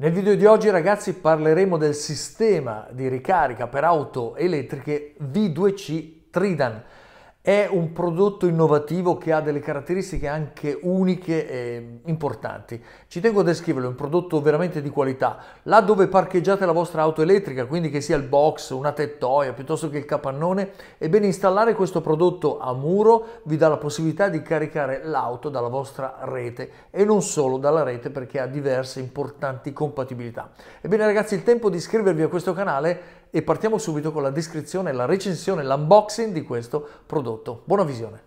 Nel video di oggi ragazzi parleremo del sistema di ricarica per auto elettriche V2C Tridan è un prodotto innovativo che ha delle caratteristiche anche uniche e importanti. Ci tengo a descriverlo, è un prodotto veramente di qualità. Là dove parcheggiate la vostra auto elettrica, quindi che sia il box, una tettoia piuttosto che il capannone, ebbene installare questo prodotto a muro vi dà la possibilità di caricare l'auto dalla vostra rete e non solo dalla rete perché ha diverse importanti compatibilità. Ebbene ragazzi, il tempo di iscrivervi a questo canale e partiamo subito con la descrizione, la recensione, l'unboxing di questo prodotto. Buona visione!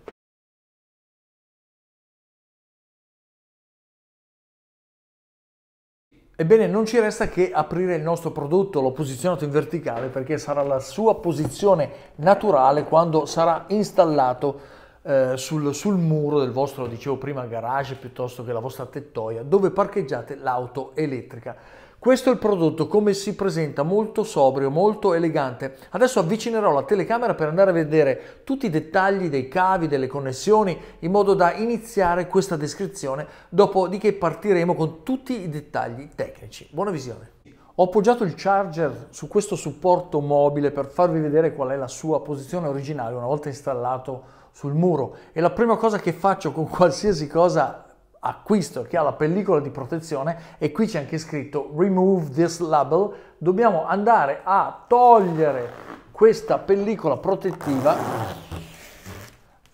Ebbene, non ci resta che aprire il nostro prodotto, l'ho posizionato in verticale perché sarà la sua posizione naturale quando sarà installato eh, sul, sul, muro del vostro, dicevo prima, garage piuttosto che la vostra tettoia dove parcheggiate l'auto elettrica. Questo è il prodotto, come si presenta, molto sobrio, molto elegante. Adesso avvicinerò la telecamera per andare a vedere tutti i dettagli dei cavi, delle connessioni, in modo da iniziare questa descrizione, dopodiché partiremo con tutti i dettagli tecnici. Buona visione! Ho appoggiato il charger su questo supporto mobile per farvi vedere qual è la sua posizione originale una volta installato sul muro e la prima cosa che faccio con qualsiasi cosa acquisto che ha la pellicola di protezione e qui c'è anche scritto remove this label dobbiamo andare a togliere questa pellicola protettiva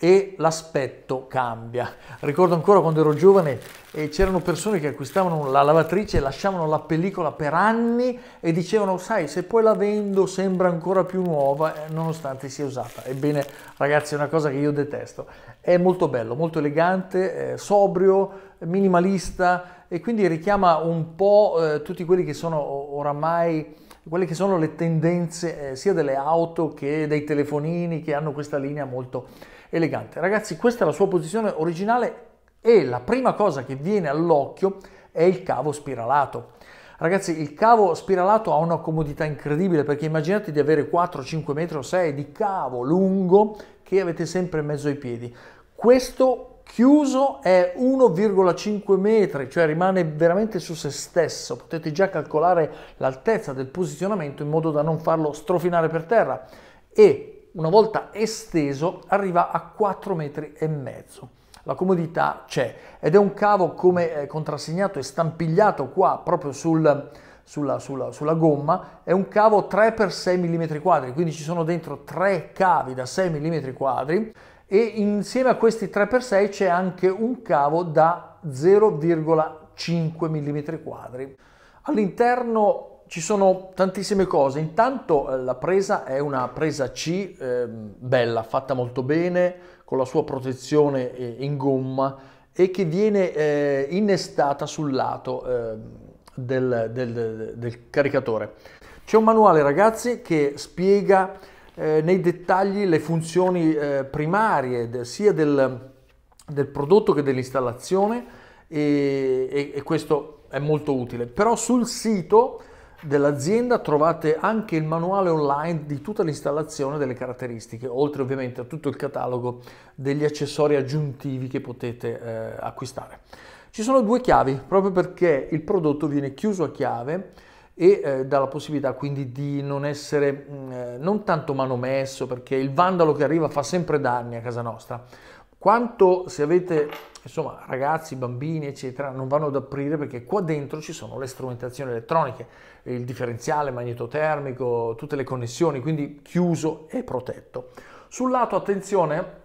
e l'aspetto cambia. Ricordo ancora quando ero giovane e c'erano persone che acquistavano la lavatrice, lasciavano la pellicola per anni e dicevano sai se poi la vendo sembra ancora più nuova eh, nonostante sia usata. Ebbene ragazzi è una cosa che io detesto. È molto bello, molto elegante, eh, sobrio, minimalista e quindi richiama un po' eh, tutti quelli che sono oramai quelle che sono le tendenze sia delle auto che dei telefonini che hanno questa linea molto elegante. Ragazzi, questa è la sua posizione originale e la prima cosa che viene all'occhio è il cavo spiralato. Ragazzi, il cavo spiralato ha una comodità incredibile perché immaginate di avere 4, 5 metri o 6 di cavo lungo che avete sempre in mezzo ai piedi. Questo chiuso è 1,5 metri, cioè rimane veramente su se stesso. Potete già calcolare l'altezza del posizionamento in modo da non farlo strofinare per terra e una volta esteso arriva a 4 metri e mezzo. La comodità c'è ed è un cavo come eh, contrassegnato e stampigliato qua proprio sul, sulla, sulla, sulla, gomma, è un cavo 3x6 mm quadri, quindi ci sono dentro tre cavi da 6 mm quadri e insieme a questi 3x6 c'è anche un cavo da 0,5 mm quadri. All'interno ci sono tantissime cose. Intanto eh, la presa è una presa C eh, bella, fatta molto bene, con la sua protezione eh, in gomma e che viene eh, innestata sul lato eh, del, del, del, caricatore. C'è un manuale ragazzi che spiega eh, nei dettagli le funzioni primarie sia del, del prodotto che dell'installazione e, e, e questo è molto utile. Però sul sito dell'azienda trovate anche il manuale online di tutta l'installazione delle caratteristiche, oltre ovviamente a tutto il catalogo degli accessori aggiuntivi che potete eh, acquistare. Ci sono due chiavi, proprio perché il prodotto viene chiuso a chiave e eh, dà la possibilità quindi di non essere mh, mm, eh, non tanto manomesso, perché il vandalo che arriva fa sempre danni a casa nostra, quanto se avete insomma ragazzi, bambini eccetera non vanno ad aprire perché qua dentro ci sono le strumentazioni elettroniche, il differenziale magnetotermico, tutte le connessioni, quindi chiuso e protetto. Sul lato attenzione,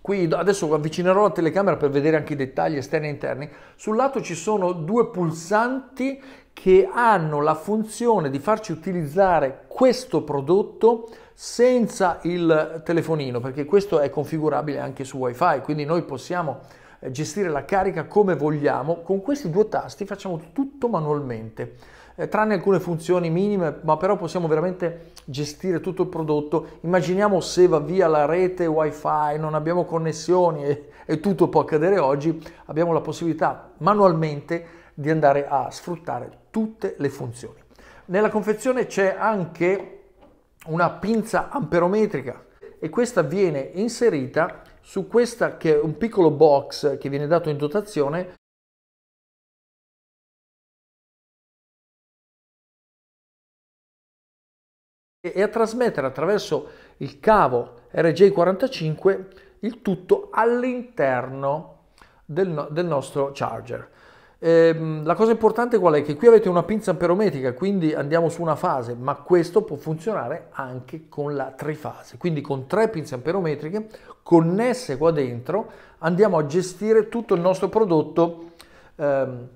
qui adesso avvicinerò la telecamera per vedere anche i dettagli esterni e interni, sul lato ci sono due pulsanti che hanno la funzione di farci utilizzare questo prodotto senza il telefonino, perché questo è configurabile anche su wifi, quindi noi possiamo eh, gestire la carica come vogliamo, con questi due tasti facciamo tutto manualmente, eh, tranne alcune funzioni minime, ma però possiamo veramente gestire tutto il prodotto. Immaginiamo se va via la rete wifi, non abbiamo connessioni e, e tutto può accadere oggi, abbiamo la possibilità manualmente di andare a sfruttare tutte le funzioni. Nella confezione c'è anche una pinza amperometrica e questa viene inserita su questa che è un piccolo box che viene dato in dotazione e a trasmettere attraverso il cavo RJ45 il tutto all'interno del, no del nostro charger. Ehm, la cosa importante qual è? Che qui avete una pinza amperometrica, quindi andiamo su una fase, ma questo può funzionare anche con la trifase. Quindi con tre pinze amperometriche connesse qua dentro andiamo a gestire tutto il nostro prodotto, ehm,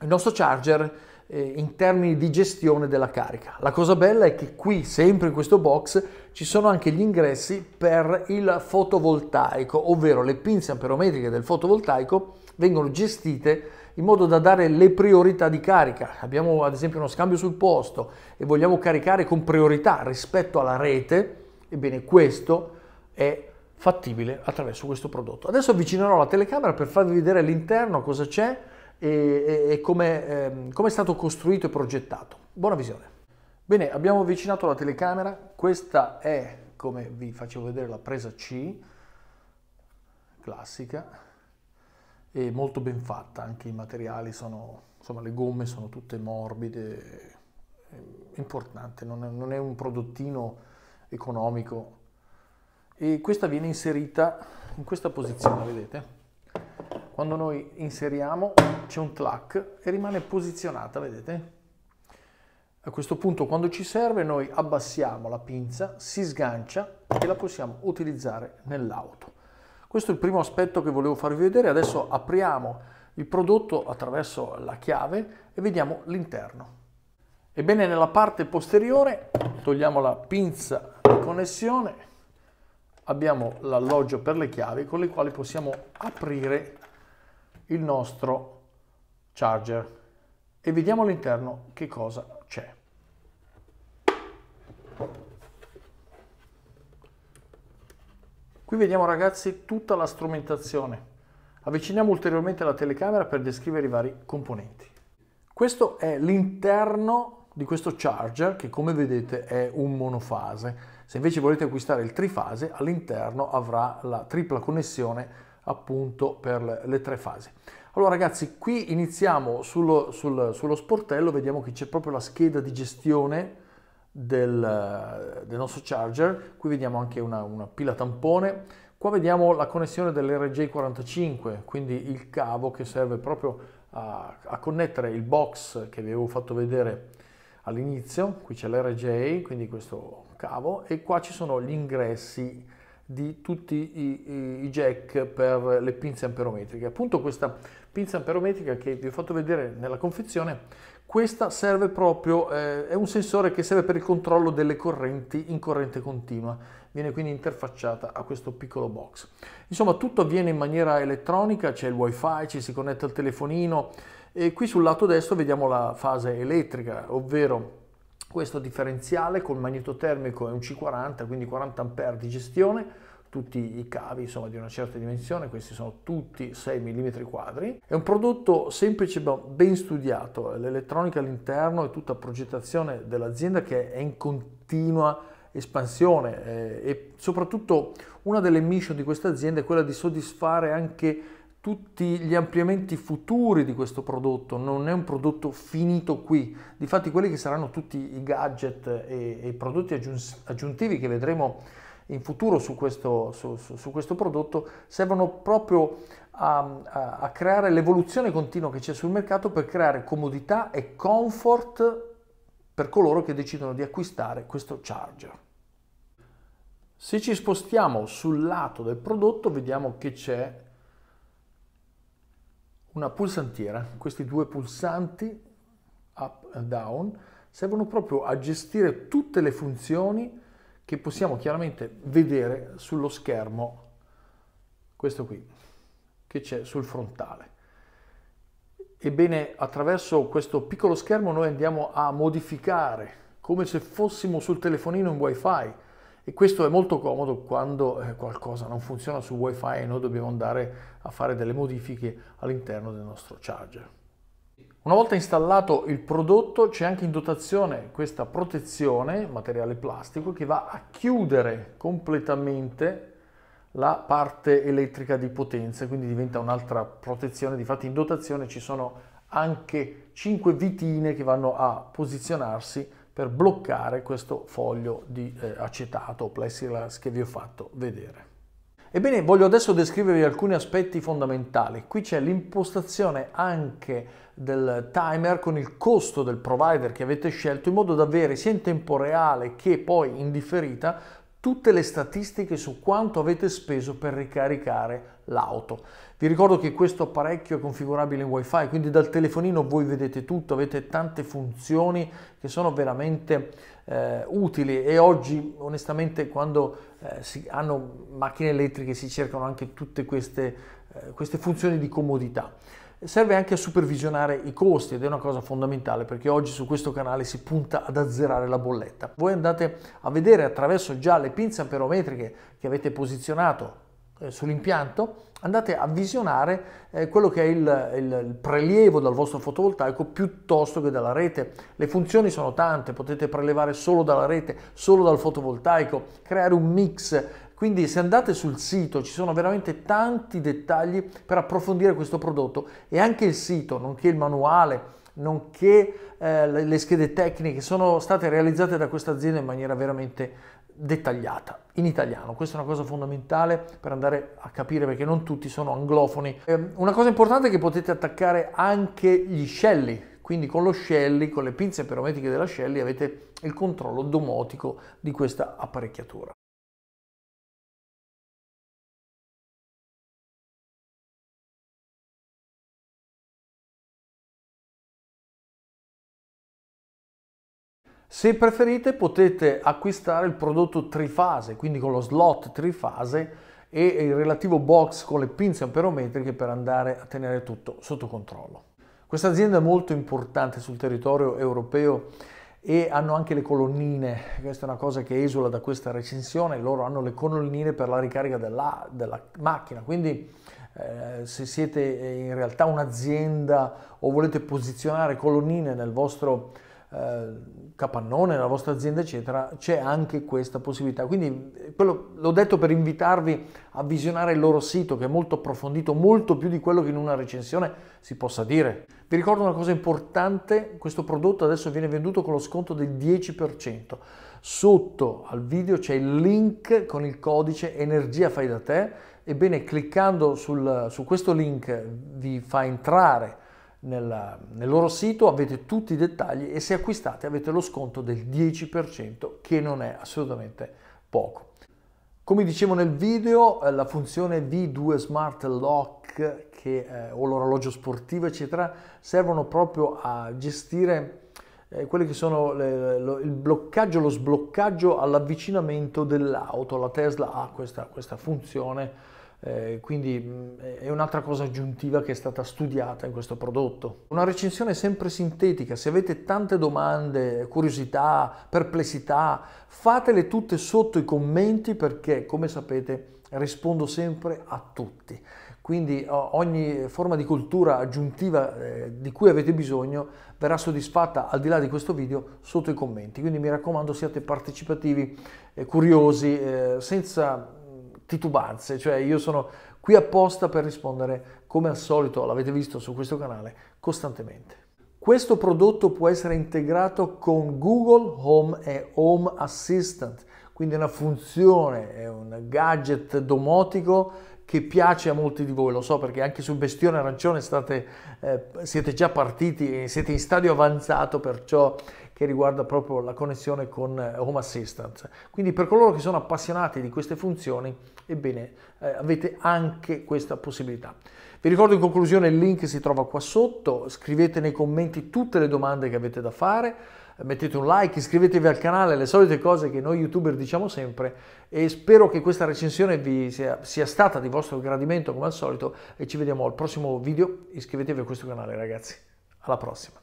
il nostro charger eh, in termini di gestione della carica. La cosa bella è che qui, sempre in questo box, ci sono anche gli ingressi per il fotovoltaico, ovvero le pinze amperometriche del fotovoltaico vengono gestite in modo da dare le priorità di carica. Abbiamo ad esempio uno scambio sul posto e vogliamo caricare con priorità rispetto alla rete, ebbene questo è fattibile attraverso questo prodotto. Adesso avvicinerò la telecamera per farvi vedere all'interno cosa c'è e, e, e come eh, è stato costruito e progettato. Buona visione. Bene, abbiamo avvicinato la telecamera, questa è, come vi facevo vedere, la presa C, classica, e molto ben fatta, anche i materiali sono, insomma le gomme sono tutte morbide, è importante, non è, non è un prodottino economico. E questa viene inserita in questa posizione, vedete? Quando noi inseriamo c'è un clac e rimane posizionata, vedete? A questo punto quando ci serve noi abbassiamo la pinza, si sgancia e la possiamo utilizzare nell'auto. Questo è il primo aspetto che volevo farvi vedere. Adesso apriamo il prodotto attraverso la chiave e vediamo l'interno. Ebbene, nella parte posteriore togliamo la pinza di connessione, abbiamo l'alloggio per le chiavi con le quali possiamo aprire il nostro charger e vediamo all'interno che cosa Qui vediamo ragazzi tutta la strumentazione. Avviciniamo ulteriormente la telecamera per descrivere i vari componenti. Questo è l'interno di questo charger che come vedete è un monofase. Se invece volete acquistare il trifase all'interno avrà la tripla connessione appunto per le tre fasi. Allora ragazzi qui iniziamo sullo, sul, sullo sportello, vediamo che c'è proprio la scheda di gestione del, del nostro charger, qui vediamo anche una, una pila tampone, Qua vediamo la connessione dell'RJ45, quindi il cavo che serve proprio a, a connettere il box che vi avevo fatto vedere all'inizio. Qui c'è l'RJ, quindi questo cavo, e qua ci sono gli ingressi di tutti i, i, i jack per le pinze amperometriche. Appunto questa pinza amperometrica che vi ho fatto vedere nella confezione questa serve proprio, eh, è un sensore che serve per il controllo delle correnti in corrente continua, viene quindi interfacciata a questo piccolo box. Insomma tutto avviene in maniera elettronica, c'è il wifi, ci si connette al telefonino e qui sul lato destro vediamo la fase elettrica, ovvero questo differenziale col magnetotermico è un C40, quindi 40 A di gestione, tutti i cavi insomma, di una certa dimensione, questi sono tutti 6 mm quadri. È un prodotto semplice ma ben studiato, l'elettronica all'interno e tutta progettazione dell'azienda che è in continua espansione eh, e soprattutto una delle mission di questa azienda è quella di soddisfare anche tutti gli ampliamenti futuri di questo prodotto, non è un prodotto finito qui. Difatti quelli che saranno tutti i gadget e i prodotti aggiuntivi che vedremo in futuro su questo, su, su, su questo prodotto servono proprio a, a, a creare l'evoluzione continua che c'è sul mercato per creare comodità e comfort per coloro che decidono di acquistare questo charger. Se ci spostiamo sul lato del prodotto vediamo che c'è una pulsantiera, questi due pulsanti up e down servono proprio a gestire tutte le funzioni che possiamo chiaramente vedere sullo schermo, questo qui, che c'è sul frontale. Ebbene, attraverso questo piccolo schermo noi andiamo a modificare come se fossimo sul telefonino in wifi e questo è molto comodo quando eh, qualcosa non funziona su wifi e noi dobbiamo andare a fare delle modifiche all'interno del nostro charger. Una volta installato il prodotto c'è anche in dotazione questa protezione, materiale plastico, che va a chiudere completamente la parte elettrica di potenza, quindi diventa un'altra protezione. Difatti in dotazione ci sono anche 5 vitine che vanno a posizionarsi per bloccare questo foglio di eh, acetato o plexiglass che vi ho fatto vedere. Ebbene, voglio adesso descrivervi alcuni aspetti fondamentali. Qui c'è l'impostazione anche del timer con il costo del provider che avete scelto in modo da avere sia in tempo reale che poi in differita tutte le statistiche su quanto avete speso per ricaricare l'auto. Vi ricordo che questo apparecchio è configurabile in wifi, quindi dal telefonino voi vedete tutto, avete tante funzioni che sono veramente eh, utili e oggi onestamente quando eh, si hanno macchine elettriche si cercano anche tutte queste, eh, queste funzioni di comodità serve anche a supervisionare i costi ed è una cosa fondamentale perché oggi su questo canale si punta ad azzerare la bolletta. Voi andate a vedere attraverso già le pinze amperometriche che avete posizionato eh, sull'impianto, andate a visionare eh, quello che è il, il, il, prelievo dal vostro fotovoltaico piuttosto che dalla rete. Le funzioni sono tante, potete prelevare solo dalla rete, solo dal fotovoltaico, creare un mix. Quindi se andate sul sito ci sono veramente tanti dettagli per approfondire questo prodotto e anche il sito, nonché il manuale, nonché eh, le schede tecniche sono state realizzate da questa azienda in maniera veramente dettagliata in italiano. Questa è una cosa fondamentale per andare a capire perché non tutti sono anglofoni. Ehm, una cosa importante è che potete attaccare anche gli scelli, quindi con lo scelli, con le pinze perometiche della scelli avete il controllo domotico di questa apparecchiatura. Se preferite potete acquistare il prodotto trifase, quindi con lo slot trifase e il relativo box con le pinze amperometriche per andare a tenere tutto sotto controllo. Questa azienda è molto importante sul territorio europeo e hanno anche le colonnine, questa è una cosa che esula da questa recensione, loro hanno le colonnine per la ricarica della, della macchina, quindi eh, se siete eh, in realtà un'azienda o volete posizionare colonnine nel vostro eh, capannone, nella vostra azienda, eccetera, c'è anche questa possibilità. Quindi eh, quello, l'ho detto per invitarvi a visionare il loro sito che è molto approfondito, molto più di quello che in una recensione si possa dire. Vi ricordo una cosa importante, questo prodotto adesso viene venduto con lo sconto del 10%. Sotto al video c'è il link con il codice Energia fai da te. Ebbene, cliccando sul, su questo link vi fa entrare nel, nel, loro sito, avete tutti i dettagli e se acquistate avete lo sconto del 10% che non è assolutamente poco. Come dicevo nel video, eh, la funzione V2 Smart Lock che, eh, o l'orologio sportivo eccetera servono proprio a gestire eh, quelli che sono le, lo, il bloccaggio, lo sbloccaggio all'avvicinamento dell'auto. La Tesla ha questa, questa funzione eh, quindi mh, mm, è un'altra cosa aggiuntiva che è stata studiata in questo prodotto. Una recensione sempre sintetica, se avete tante domande, curiosità, perplessità, fatele tutte sotto i commenti perché, come sapete, rispondo sempre a tutti. Quindi ogni forma di cultura aggiuntiva eh, di cui avete bisogno verrà soddisfatta al di là di questo video sotto i commenti. Quindi mi raccomando siate partecipativi, e curiosi, eh, senza titubanze, cioè io sono qui apposta per rispondere come al solito, l'avete visto su questo canale, costantemente. Questo prodotto può essere integrato con Google Home e Home Assistant, quindi è una funzione, è un gadget domotico che piace a molti di voi, lo so perché anche su Bestione Arancione state, eh, siete già partiti, siete in stadio avanzato, perciò che riguarda proprio la connessione con eh, Home Assistant. Quindi per coloro che sono appassionati di queste funzioni, ebbene, eh, avete anche questa possibilità. Vi ricordo in conclusione il link si trova qua sotto, scrivete nei commenti tutte le domande che avete da fare, mettete un like, iscrivetevi al canale, le solite cose che noi youtuber diciamo sempre e spero che questa recensione vi sia, sia stata di vostro gradimento come al solito e ci vediamo al prossimo video, iscrivetevi a questo canale ragazzi, alla prossima!